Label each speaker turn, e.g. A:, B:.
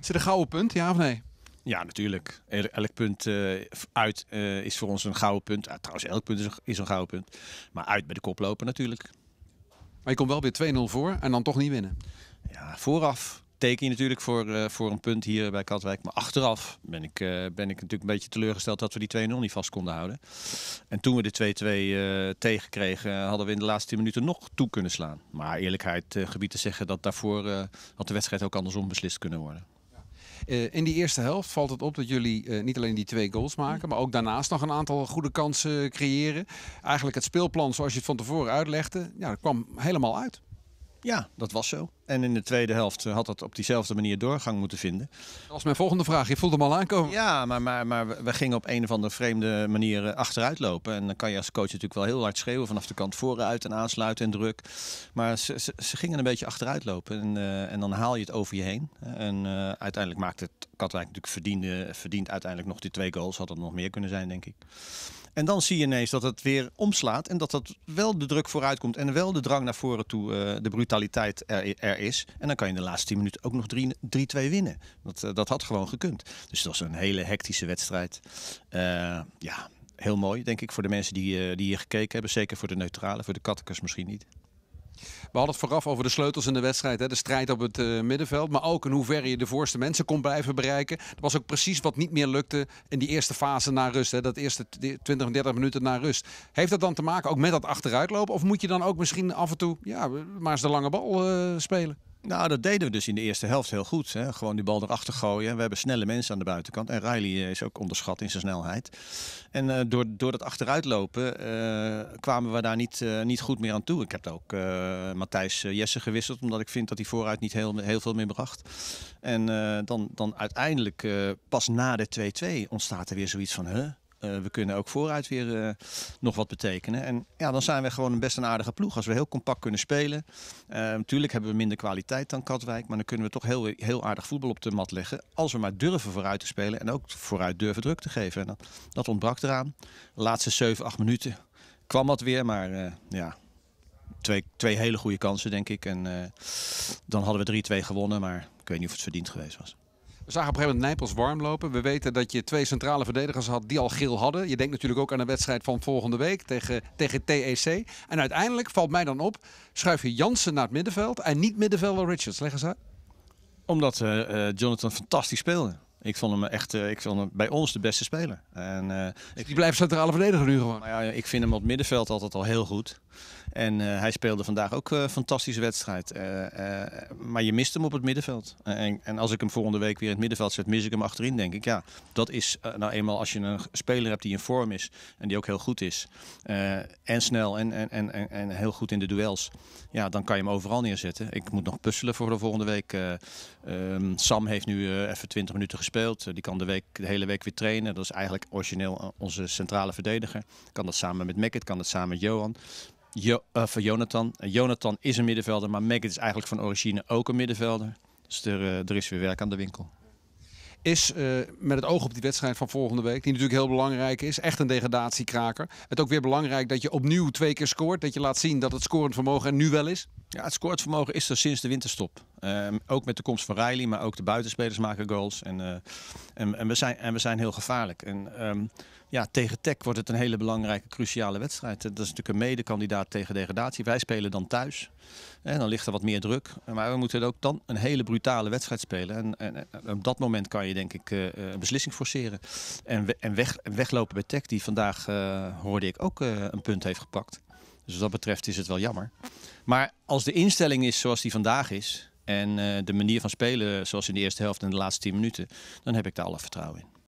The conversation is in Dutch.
A: Is het een gouden punt, ja of nee?
B: Ja, natuurlijk. Elk punt eh, uit eh, is voor ons een gouden punt. trouwens, elk punt is een, gouden punt. Maar uit bij de koploper natuurlijk. Maar je komt wel weer 2-0 voor en dan toch niet winnen. Ja, vooraf teken je natuurlijk voor, eh, voor een punt hier bij Katwijk. Maar achteraf ben ik, ben ik natuurlijk een beetje teleurgesteld dat we die 2-0 niet vast konden houden. En toen we de 2-2 tegenkregen, hadden we in de laatste 10 minuten nog toe kunnen slaan. Maar eerlijkheid gebied te zeggen dat daarvoor had de wedstrijd ook andersom beslist kunnen worden.
A: Eh, in die eerste helft valt het op dat jullie eh, niet alleen die twee goals maken, maar ook daarnaast nog een aantal goede kansen creëren. Eigenlijk het speelplan zoals je het van tevoren uitlegde, ja, dat
B: kwam helemaal uit. Ja, dat was zo. En in de tweede helft eh, had dat op diezelfde manier doorgang moeten vinden. Dat was mijn volgende vraag. Je voelt hem al aankomen. Ja, maar, maar, maar we gingen op een of andere vreemde manier eh, achteruit lopen. En dan kan je als coach natuurlijk wel heel hard schreeuwen vanaf de kant vooruit en aansluiten en druk. Maar ze, ze, gingen een beetje achteruit lopen. En, eh, en dan haal je het over je heen. En uiteindelijk maakte het Katwijk natuurlijk verdiende, verdient uiteindelijk nog die twee goals. Had dat nog meer kunnen zijn, denk ik. En dan zie je ineens dat het weer omslaat en dat dat wel de druk vooruit komt en wel de drang naar voren toe, eh, de brutaliteit er, er, is. En dan kan je in de laatste tien minuten ook nog 3-2 winnen. Dat, eh, dat had gewoon gekund. Dus dat was een hele hectische wedstrijd. Eh, ja, heel mooi, denk ik, voor de mensen die, die hier gekeken hebben. Zeker voor de neutrale, voor de kattekers misschien niet.
A: We hadden het vooraf over de sleutels in de wedstrijd. Hè? De strijd op het eh, middenveld. Maar ook in hoeverre je de voorste mensen kon blijven bereiken. Dat was ook precies wat niet meer lukte in die eerste fase na rust. Hè? Dat eerste 20, 30 minuten na rust. Heeft dat dan te maken ook met dat achteruitlopen? Of moet je dan ook misschien af
B: en toe ja, maar eens de lange bal eh, spelen? Nou, dat deden we dus in de eerste helft heel goed. Hè? Gewoon die bal erachter gooien. We hebben snelle mensen aan de buitenkant. En Riley eh, is ook onderschat in zijn snelheid. En eh, door, door dat achteruitlopen uh, kwamen we daar niet, niet goed meer aan toe. Ik heb ook Matthijs Jesse gewisseld, omdat ik vind dat hij vooruit niet heel, heel veel meer bracht. En dan, dan uiteindelijk, pas na de 2-2, ontstaat er weer zoiets van... hè? Eh, we kunnen ook vooruit weer eh, nog wat betekenen. En ja, dan zijn we gewoon een best een aardige ploeg. Als we heel compact kunnen spelen. natuurlijk eh, hebben we minder kwaliteit dan Katwijk. Maar dan kunnen we toch heel, heel aardig voetbal op de mat leggen. Als we maar durven vooruit te spelen. En ook vooruit durven druk te geven. En dat, dat ontbrak eraan. De laatste 7, 8 minuten kwam dat weer. Maar ja, twee, twee hele goede kansen, denk ik. En dan hadden we 3-2 gewonnen, maar ik weet niet of het verdiend geweest was.
A: We zagen op een gegeven moment Nijpels warm lopen. We weten dat je twee centrale verdedigers had die al geel hadden. Je denkt natuurlijk ook aan de wedstrijd van volgende week tegen, tegen TEC. En uiteindelijk valt mij dan op,
B: schuif je Jansen naar het middenveld en niet middenvelder Richards. Leg eens uit. Omdat eh, eh, Jonathan fantastisch speelde. Ik vond hem echt eh, ik vond hem bij ons de beste speler. En, eh, dus die blijft centrale verdediger nu gewoon? Nou ja, ik vind hem op het middenveld altijd al heel goed. En eh, hij speelde vandaag ook een fantastische wedstrijd. maar je mist hem op het middenveld. En, en, als ik hem volgende week weer in het middenveld zet, mis ik hem achterin, denk ik. Ja, dat is nou eenmaal als je een speler hebt die in vorm is en die ook heel goed is. en snel en, en, en, en heel goed in de duels. Ja, dan kan je hem overal neerzetten. Ik moet nog puzzelen voor de volgende week. Ehm, Sam heeft nu even 20 minuten gespeeld eh, die kan de, week, de hele week weer trainen. Dat is eigenlijk origineel eh, onze centrale verdediger. Kan dat samen met Mekket, kan dat samen met Johan. Jo, voor eh, Jonathan. Jonathan is een middenvelder, maar Mekket is eigenlijk van origine ook een middenvelder. Dus er, er is weer werk aan de winkel
A: is met het oog op die wedstrijd van volgende week, die natuurlijk heel belangrijk is, echt een degradatiekraker. Het ook weer belangrijk dat je opnieuw twee keer scoort, dat je laat zien dat het scorend vermogen
B: er nu wel is. Ja, het scoortvermogen is er sinds de winterstop. Ehm, ook met de komst van Riley, maar ook de buitenspelers maken goals. En, eh, en, en, we, zijn, en we zijn heel gevaarlijk. En ehm, ja, tegen Tech wordt het een hele belangrijke, cruciale wedstrijd. Dat is natuurlijk een medekandidaat tegen degradatie. Wij spelen dan thuis. En eh, dan ligt er wat meer druk. Maar we moeten ook dan een hele brutale wedstrijd spelen. En, en, op dat moment kan je denk ik eh, een beslissing forceren. En, en, weg, en weglopen bij Tech, die vandaag, hoorde ik, ook een punt heeft gepakt. Dus wat dat betreft is het wel jammer. Maar als de instelling is zoals die vandaag is. En eh, de manier van spelen zoals in de eerste helft en de laatste 10 minuten. Dan heb ik daar alle vertrouwen in.